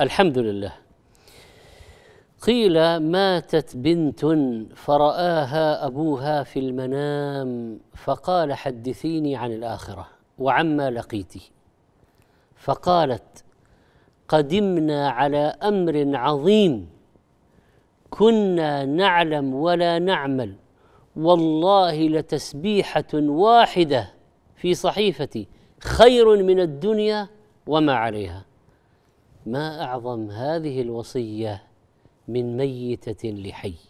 الحمد لله قيل ماتت بنت فرآها أبوها في المنام فقال حدثيني عن الآخرة وعما لقيت فقالت قدمنا على أمر عظيم كنا نعلم ولا نعمل والله لتسبيحة واحدة في صحيفتي خير من الدنيا وما عليها ما اعظم هذه الوصيه من ميته لحي